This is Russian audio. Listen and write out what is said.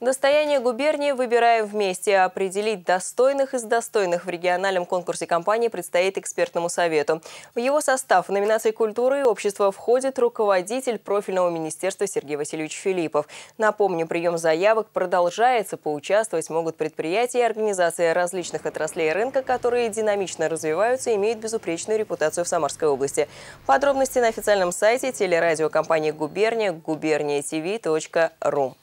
Достояние губернии «Выбираем вместе». Определить достойных из достойных в региональном конкурсе компании предстоит экспертному совету. В его состав в номинации «Культуры и общества» входит руководитель профильного министерства Сергей Васильевич Филиппов. Напомню, прием заявок продолжается. Поучаствовать могут предприятия и организации различных отраслей рынка, которые динамично развиваются и имеют безупречную репутацию в Самарской области. Подробности на официальном сайте телерадиокомпании «Губерния» губерния. губерния.тв.ру.